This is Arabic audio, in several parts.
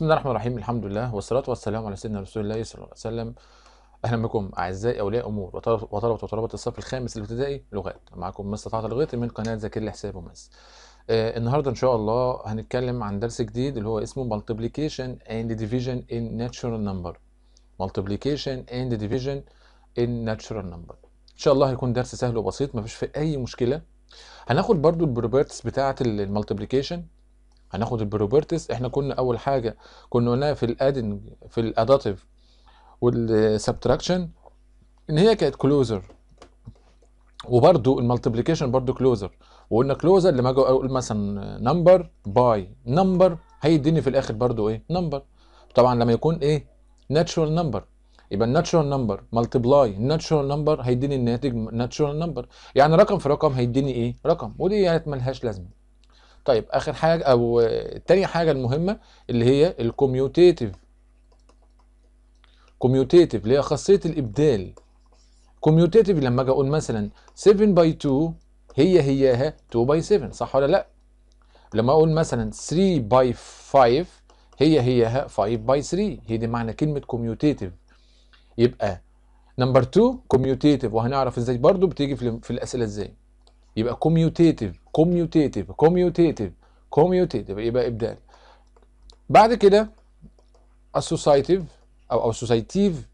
بسم الله الرحمن الرحيم الحمد لله والصلاة والسلام على سيدنا رسول الله صلى الله عليه وسلم أهلا بكم أعزائي أولياء أمور وطلبة وطلبة الصف الخامس الابتدائي لغات معكم مستر طلعت من قناة ذاكر الحساب ومس آه النهاردة إن شاء الله هنتكلم عن درس جديد اللي هو اسمه multiplication and division in natural number multiplication and division in natural number إن شاء الله هيكون درس سهل وبسيط مفيش في أي مشكلة هناخد برضو البروبرتس بتاعة المالتيبليكيشن هناخد البروبرتيز احنا كنا اول حاجه كنا قلناها في الادنج في الاداتيف والسبتراكشن ان هي كانت كلوزر وبرده المالتيبليكيشن برده كلوزر وقلنا كلوزر لما اجي اقول مثلا نمبر باي نمبر هيديني في الاخر برده ايه نمبر طبعا لما يكون ايه ناتشورال نمبر يبقى الناتشورال نمبر ملتبلاي الناتشورال نمبر هيديني الناتج ناتشورال نمبر يعني رقم في رقم هيديني ايه رقم ودي يعني ملهاش لازمه طيب اخر حاجه او تاني حاجه المهمه اللي هي الكوميوتيتيف كوميوتيتيف اللي هي خاصيه الابدال كوميوتيتيف لما اجي اقول مثلا 7 باي 2 هي هياها 2 باي 7 صح ولا لا لما اقول مثلا 3 باي 5 هي هياها 5 باي 3 هي دي معنى كلمه كوميوتيتيف يبقى نمبر 2 كوميوتيتيف وهنعرف ازاي برضو بتيجي في, الاسئله ازاي يبقى كوميوتيتيف كوميوتيتيف كوميوتيتيف كوميوتيتيف يبقى ابدال بعد كده اسوسايتيف او اسوسايتيف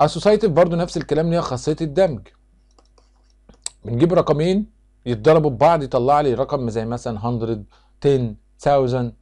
اسوسايتيف برضو نفس الكلام ليها خاصيه الدمج بنجيب رقمين يتضربوا ببعض يطلع لي رقم زي مثلا 100 10 1000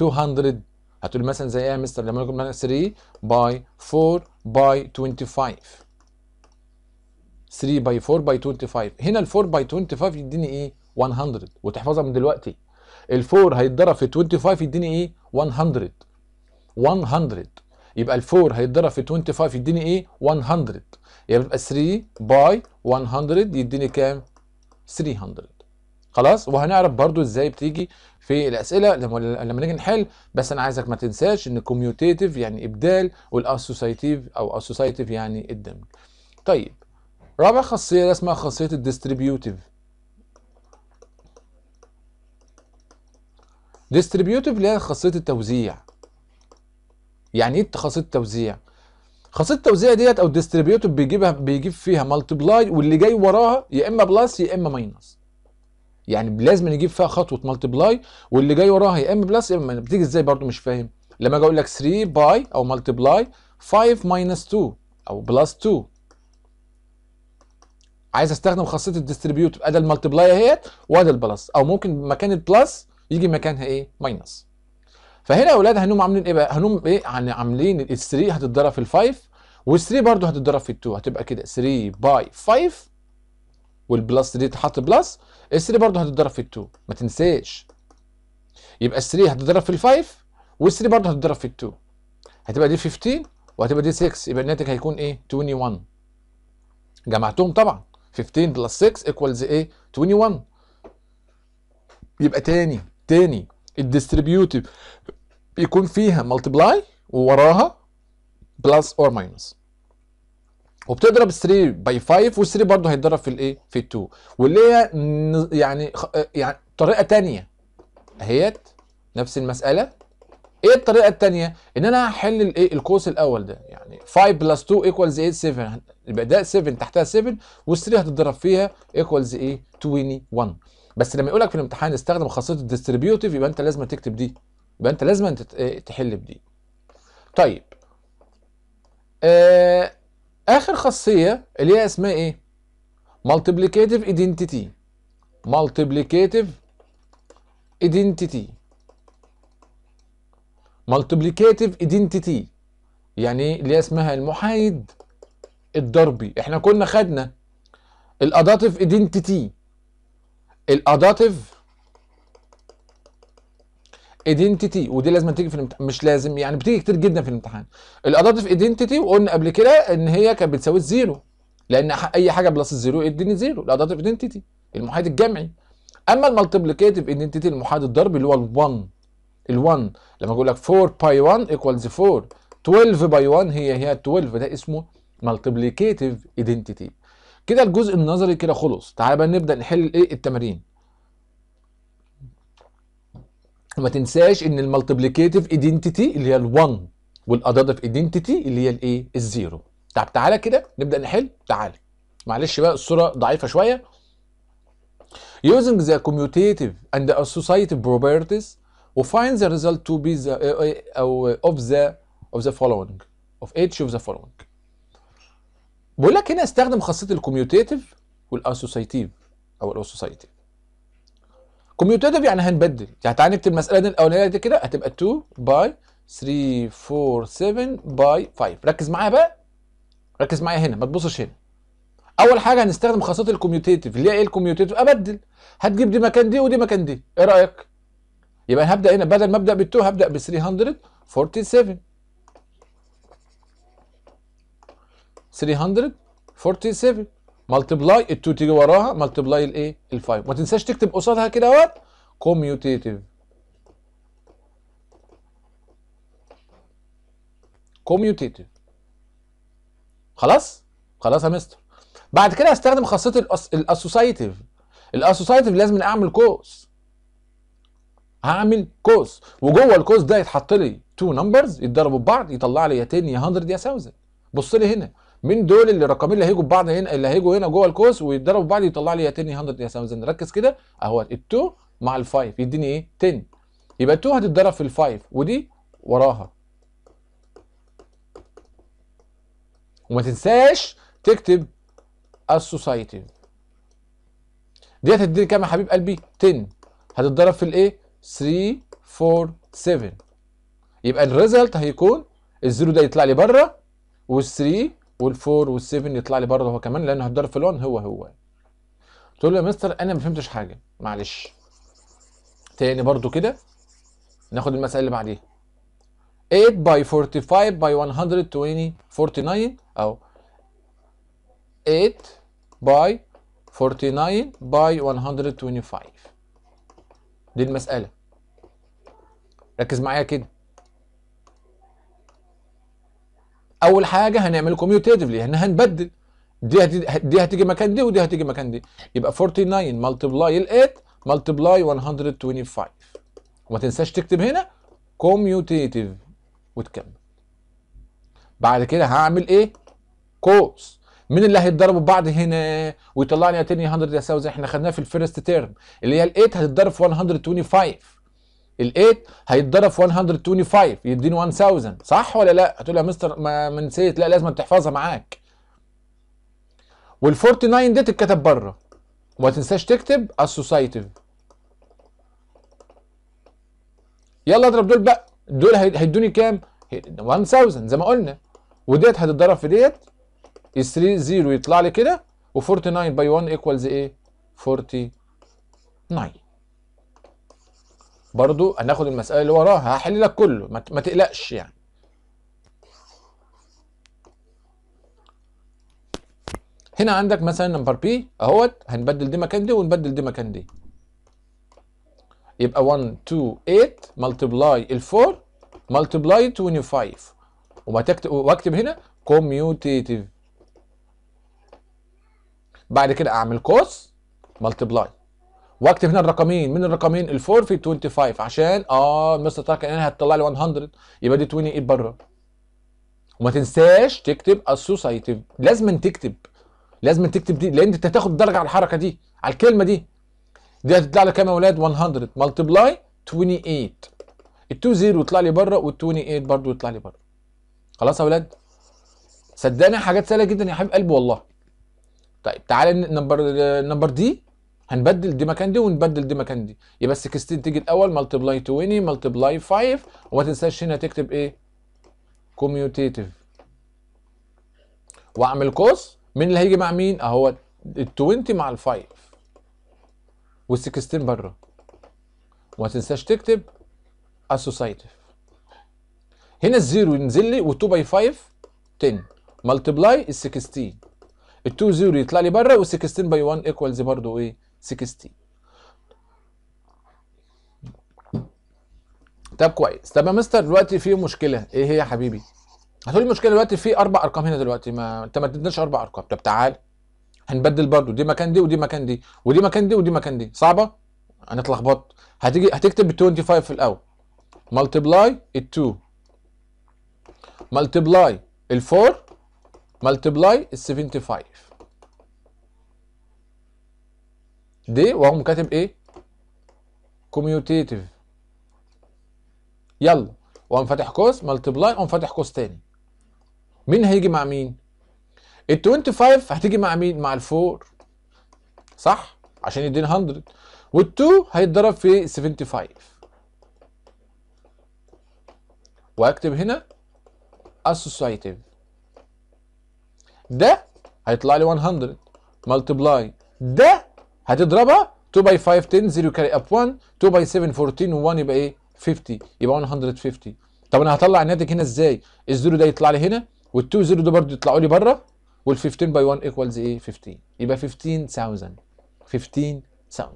200 هتقول مثلا زي ايه يا مستر لما نقول 3 باي 4 باي 25 3 باي 4 باي 25 هنا ال 4 باي 25 يديني ايه 100 وتحفظها من دلوقتي ال4 هيتضرب في 25 يديني ايه 100 100 يبقى ال4 هيتضرب في 25 يديني ايه 100 يبقى 3 باي 100 يديني كام 300 خلاص وهنعرف برضو ازاي بتيجي في الاسئله لما نيجي نحل بس انا عايزك ما تنساش ان كوميوتيتيف يعني ابدال والاسوسيتيف او اسوسيتيف يعني الدمج طيب رابع خاصيه اسمها خاصيه الديستريبيوتيف ديستريبيوتيف هي خاصيه التوزيع يعني ايه خاصيه التوزيع خاصيه التوزيع ديت او ديستريبيوتيف بيجيبها بيجيب فيها مالتبلاي واللي جاي وراها يا اما بلس يا اما ماينس يعني لازم نجيب فيها خطوه مالتبلاي واللي جاي وراها يا اما بلس يا اما بتيجي ازاي برضو مش فاهم لما اجي اقول لك 3 باي او مالتبلاي 5 ماينس 2 او بلس 2 عايز استخدم خاصيه الديستريبيوتيف ادي المالتبلاي اهيت وادي البلس او ممكن مكان البلس يجي مكانها ايه ماينس فهنا يا اولاد هنقوم عاملين ايه بقى هنقوم ايه يعني عاملين ال 3 هتتضرب في ال 5 وال 3 برضه هتتضرب في ال 2 هتبقى كده 3 باي 5 والبلس دي تحط بلس ال 3 برضه هتتضرب في ال 2 ما تنساش يبقى ال 3 هتتضرب في ال 5 وال 3 برضه هتتضرب في ال 2 هتبقى دي 15 وهتبقى دي 6 يبقى الناتج هيكون ايه 21 جمعتهم طبعا 15 بلس 6 ايكوالز ايه 21 يبقى تاني تاني الديستريبيوتيف بيكون فيها ملتبلاي ووراها بلس اور ماينس وبتضرب 3 باي 5 وال3 برضه هيتضرب في الايه في 2 واللي هي يعني آه، يعني طريقه ثانيه اهيت نفس المساله ايه الطريقه الثانيه ان انا هحل الايه القوس الاول ده يعني 5 بلس 2 ايكوالز 8 7 يبقى ده 7 تحتها 7 وال3 هتتضرب فيها ايكوالز ايه 21 بس لما يقول لك في الامتحان استخدم خاصيه الديستريبيوتيف يبقى انت لازم تكتب دي يبقى انت لازم اه، تحل بدي طيب آه اخر خاصيه اللي هي اسمها ايه مالتيبليكاتيف ايدنتيتي مالتيبليكاتيف ايدنتيتي مالتيبليكاتيف ايدنتيتي يعني اللي هي اسمها المحايد الضربي احنا كنا خدنا الاداتيف ايدنتيتي الاداتيف ايدنتيتي ودي لازم تيجي في الامتحان مش لازم يعني بتيجي كتير جدا في الامتحان الاداتيف ايدنتيتي وقلنا قبل كده ان هي كانت بتساوي الزيرو لان اي حاجه بلس الزيرو يديني زيرو الاداتيف ايدنتيتي المحايد الجمعي اما المالتيبليكيتيف ايدنتيتي المحايد الضربي اللي هو ال1 ال1 لما اقول لك 4 باي 1 ايكوالز 4 12 باي 1 هي هي 12 ده اسمه مالتيبليكيتيف ايدنتيتي كده الجزء النظري كده خلص تعالى بقى نبدا نحل ايه التمارين ما تنساش ان المالتيبليكيتيف ايدنتيتي اللي هي ال1 والاداتيف ايدنتيتي اللي هي الايه الزيرو طب تعالى كده نبدا نحل تعالى معلش بقى الصوره ضعيفه شويه using the commutative and the associative properties we find the result to be the uh, uh, of the of the following of each of the following بقول لك هنا استخدم خاصيه الكوميوتيتيف والاسوسيتيف او الاسوسيتيف كوميوتيتيف يعني هنبدل يعني تعالى نكتب المساله دي الاولانيه دي كده هتبقى 2 باي 3 4 7 باي 5 ركز معايا بقى ركز معايا هنا ما تبصش هنا اول حاجه هنستخدم خاصيه الكوميوتيتيف اللي هي ايه الكوميوتيتيف ابدل هتجيب دي مكان دي ودي مكان دي ايه رايك يبقى هبدا هنا بدل ما ابدا بال2 هبدا ب 347 347 ملتبلاي ال2 تيجي وراها ملتبلاي الايه ال5 ما تنساش تكتب قصادها كده اهوت كوميوتيتيف كوميوتيتيف خلاص خلاص يا مستر بعد كده هستخدم خاصيه الاسوسايتيف الاسوسايتيف لازم اعمل كوس هعمل كوس وجوه الكوس ده يتحط لي تو نمبرز يتضربوا ببعض يطلع لي يا 10 يا 100 يا 1000 بص لي هنا مين دول اللي الرقمين اللي هيجوا ببعض هنا اللي هيجوا هنا جوه الكوس ويتضربوا ببعض يطلع لي يا 10 يا 100 يا 1000 ركز كده اهو ال2 مع ال5 يديني ايه 10 يبقى ال2 هتتضرب في ال5 ودي وراها وما تنساش تكتب السوسايتي دي هتديني كام يا حبيب قلبي 10 هتتضرب في الايه 3 4 7 يبقى الريزلت هيكون الزيرو ده يطلع لي بره وال3 وال4 وال7 يطلع لي برضه هو كمان لانه هتضرب في ال1 هو هو تقول له يا مستر انا ما فهمتش حاجه معلش تاني برضه كده ناخد المساله اللي بعديها 8 باي 45 باي 120 49 اهو 8 باي 49 باي 125 دي المساله ركز معايا كده اول حاجه هنعمل كوميوتيفلي احنا هنبدل دي هتي دي هتيجي مكان دي ودي هتيجي مكان دي يبقى 49 ملتبلاي ال 8 ملتبلاي 125 وما تنساش تكتب هنا كوميوتيتيف وتكمل بعد كده هعمل ايه كوس مين اللي هيتضربوا بعض هنا ويطلع لي 100 يساوي زي احنا خدناه في الفيرست تيرم اللي هي ال 8 هتتضرب في 125 ال8 هيتضرب في 125 يديني 1000 صح ولا لا هتقول يا مستر ما نسيت لا لازم تحفظها معاك وال49 دي تتكتب بره وما تنساش تكتب اسوسايتيف. يلا اضرب دول بقى دول هيدوني كام 1000 زي ما قلنا وديت هتتضرب في ديت 3 0 يطلع لي كده و49 باي 1 ايكوالز ايه 49 برضو هناخد المساله اللي وراها هحل لك كله ما تقلقش يعني هنا عندك مثلا نمبر بي اهوت هنبدل دي مكان دي ونبدل دي مكان دي يبقى 1 2 8 ملتبلاي ال 4 ملتبلاي 25 واكتب هنا كوميوتيتيف بعد كده اعمل كوس ملتبلاي واكتب هنا الرقمين من الرقمين ال4 في 25 عشان اه مستر تراك هنا هتطلع لي 100 يبقى دي 28 بره وما تنساش تكتب السوسايتيف لازم تكتب لازم تكتب دي لان انت هتاخد درجه على الحركه دي على الكلمه دي دي هتطلع لك كام يا اولاد 100 ملتبلاي 28 ال 20 يطلع لي بره وال 28 برضه يطلع لي بره خلاص يا اولاد صدقني حاجات سهله جدا يا حبيب قلبي والله طيب تعالى نمبر نمبر دي هنبدل دي مكان دي ونبدل دي مكان دي يبقى ال 16 تيجي الاول ملتبلاي 20 ملتبلاي 5 وما تنساش هنا تكتب ايه كوميوتيتيف واعمل قوس مين اللي هيجي مع مين اهو ال 20 مع ال 5 وال 16 بره وما تنساش تكتب اسوسايتيف هنا الزيرو ينزل لي وال 2 باي 5 10 ملتبلاي ال 16 ال 2 0 يطلع لي بره وال 16 باي 1 ايكوالز برضه ايه 16 طب كويس طب يا مستر دلوقتي في مشكله ايه هي يا حبيبي هتقولي المشكله دلوقتي في اربع ارقام هنا دلوقتي ما انت ما اديتناش اربع ارقام طب تعال هنبدل برضو دي مكان دي ودي مكان دي ودي مكان دي ودي مكان دي صعبه انا اتلخبطت هتيجي هتكتب 25 في الاول ملتبلاي ال 2 ملتبلاي ال 4 ملتبلاي ال 75 دي واقوم كاتب ايه كوميوتيتيف يلا واقوم فاتح قوس ملتبلاي اقوم فاتح قوس تاني مين هيجي مع مين ال 25 هتيجي مع مين مع الفور صح عشان يديني 100 وال2 هيتضرب في 75 واكتب هنا associative ده هيطلع لي 100 ملتبلاي ده هتضربها 2 باي 5 10 0 كاري اب 1 2 باي 7 14 و1 يبقى ايه 50 يبقى 150 طب انا هطلع الناتج هنا ازاي الزيرو ده يطلع لي هنا وال2 زيرو ده برضه يطلعوا لي بره وال15 باي 1 ايكوالز ايه 15 يبقى 15000 15000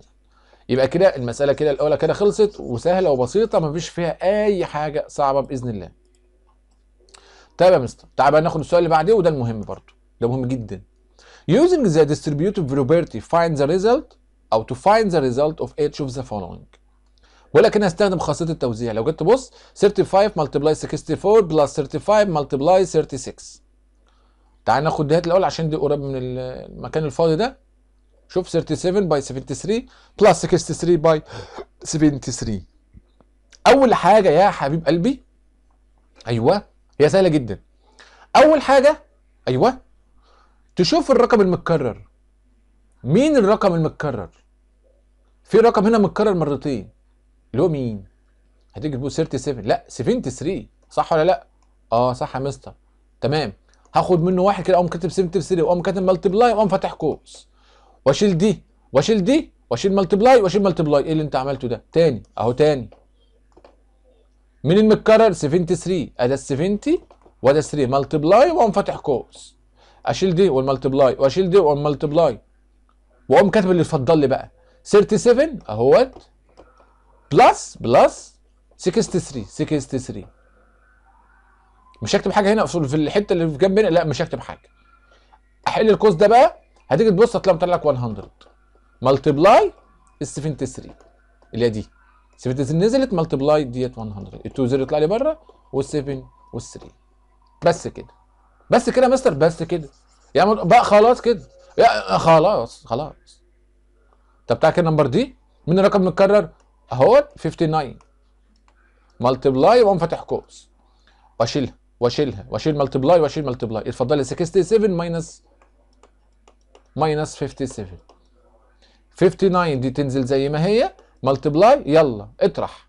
يبقى كده المساله كده الاولى كده خلصت وسهله وبسيطه مفيش فيها اي حاجه صعبه باذن الله طيب يا مستر تعال بقى ناخد السؤال اللي بعديه وده المهم برضه ده مهم جدا Using the distributive property find the result أو to find the result of each of the following. بقول لك هنا هستخدم خاصية التوزيع لو جيت تبص 35 multiply 64 plus 35 multiply 36 تعال ناخد دهات الأول عشان دي قريب من المكان الفاضي ده شوف 37 by 73 plus 63 by 73 أول حاجة يا حبيب قلبي أيوه هي سهلة جدا أول حاجة أيوه تشوف الرقم المتكرر مين الرقم المتكرر في رقم هنا متكرر مرتين اللي هو مين هتيجي تقول 37 لا 73 صح ولا لا اه صح يا مستر تمام هاخد منه واحد كده اقوم كاتب 73 واقوم كاتب بلاي واقوم فاتح قوس واشيل دي واشيل دي واشيل بلاي واشيل بلاي ايه اللي انت عملته ده تاني اهو تاني مين المتكرر 73 ادي 70 ال 3 بلاي واقوم فاتح قوس اشيل دي والملتبلاي واشيل دي والملتبلاي واقوم كاتب اللي اتفضل لي بقى 37 اهوت بلس بلس 63 63 مش هكتب حاجه هنا في الحته اللي في جنب هنا لا مش هكتب حاجه احل الكوست ده بقى هتيجي تبص هتلاقي مطلع لك 100 ملتبلاي ال 73 اللي هي دي 73 نزلت ملتبلاي ديت 100 ال 2 0 يطلع لي بره وال 7 وال 3 بس كده بس كده يا مستر بس كده يا بقى خلاص كده يا خلاص خلاص طب بتاع كده النمبر دي من الرقم متكرر اهوت 59 ملتبلاي واقوم فاتح قوس واشيلها واشيلها واشيل ملتبلاي واشيل ملتبلاي اتفضل 67 ماينس ماينس 57 59 دي تنزل زي ما هي ملتبلاي يلا اطرح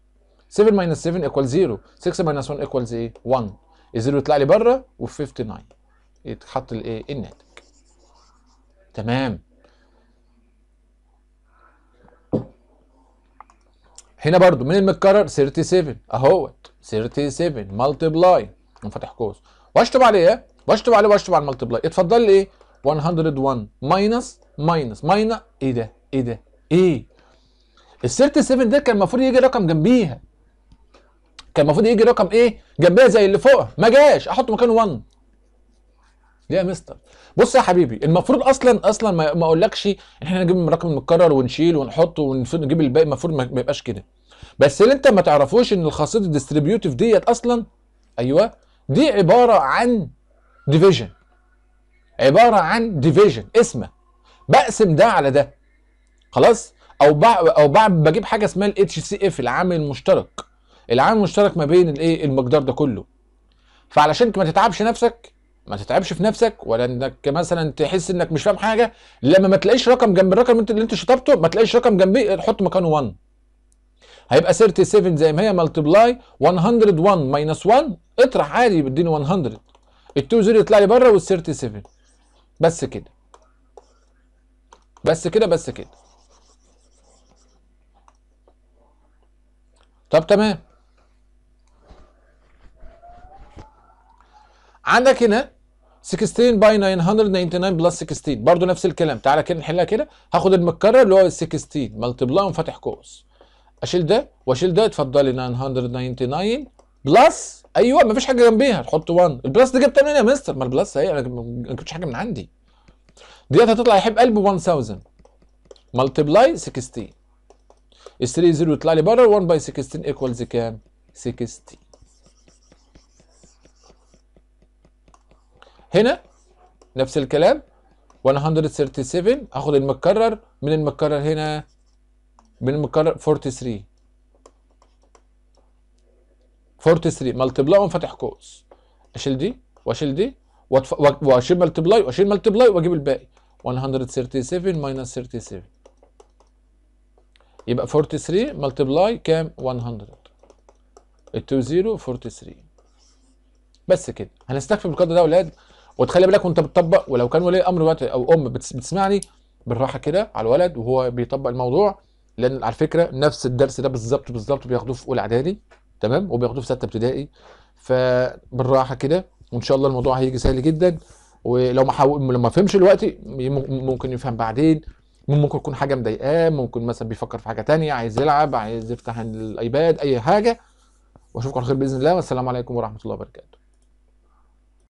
7 ماينس 7 ايكوال 0 6 ماينس 1 ايكوالز ايه 1 الزيرو يطلع لي بره و 59 يتحط الايه الناتج تمام هنا برضو من المتكرر 37 اهوت 37 مالتبلاي فاتح قوس واشطب عليه واشطب عليه واشطب على الملتبلاي اتفضل لي ايه 101 ماينس ماينس ماينس ايه ده ايه ده ايه ال 37 ده كان المفروض يجي رقم جنبيها كان المفروض يجي رقم ايه جنبها زي اللي فوقها ما جاش احطه مكانه 1 ليه يا مستر بص يا حبيبي المفروض اصلا اصلا ما اقولكش ان احنا نجيب الرقم المتكرر ونشيل ونحط ونجيب الباقي المفروض ما يبقاش كده بس اللي انت ما تعرفوش ان الخاصيه الديستريبيوتيف ديت اصلا ايوه دي عباره عن ديفيجن عباره عن ديفيجن اسمه بقسم ده على ده خلاص او بع... او بع... بجيب حاجه اسمها الاتش سي اف العامل المشترك العامل المشترك ما بين الايه المقدار ده كله فعلشان ما تتعبش نفسك ما تتعبش في نفسك ولا انك مثلا تحس انك مش فاهم حاجه لما ما تلاقيش رقم جنب الرقم اللي انت شطبته ما تلاقيش رقم جنبيه حط مكانه 1 هيبقى 37 زي ما هي ملتبلاي 101 ماينس 1 اطرح عادي بيديني 100 ال2 زيرو يطلع لي بره وال 37 بس كده بس كده بس كده طب تمام عندك هنا 16 باي 999 بلس 16 برضه نفس الكلام تعالى كده نحلها كده هاخد المتكرر اللي هو 16 ملتبلاي وفاتح قوس اشيل ده واشيل ده اتفضلي 999 بلس ايوه مفيش حاجه جنبيها تحط 1 البلس دي جبتها منين يا مستر ما البلس اهي انا ما جبتش حاجه من عندي ديت هتطلع يحب قلب 1000 ملتبلاي 16 ال 3 0 يطلع لي بره 1 باي 16 ايكوالز كام 16 هنا نفس الكلام 137 هاخد المتكرر من المتكرر هنا من المتكرر 43 43 ملتبلاي وانفتح قوس اشيل دي واشيل دي واشيل ملتبلاي واشيل ملتبلاي واجيب الباقي 137 ماينس 37 يبقى 43 ملتبلاي كام 100 20 43 بس كده هنستخدم بالقدر ده يا اولاد وتخلي بالك وانت بتطبق ولو كان ولي امر او ام بتسمعني بالراحه كده على الولد وهو بيطبق الموضوع لان على فكره نفس الدرس ده بالظبط بالظبط بياخدوه في اولى اعدادي تمام وبياخدوه في سته ابتدائي فبالراحه كده وان شاء الله الموضوع هيجي سهل جدا ولو ما حاول لو ما فهمش دلوقتي ممكن يفهم بعدين ممكن يكون حاجه مضايقاه ممكن مثلا بيفكر في حاجه تانية عايز يلعب عايز يفتح الايباد اي حاجه واشوفكم على خير باذن الله والسلام عليكم ورحمه الله وبركاته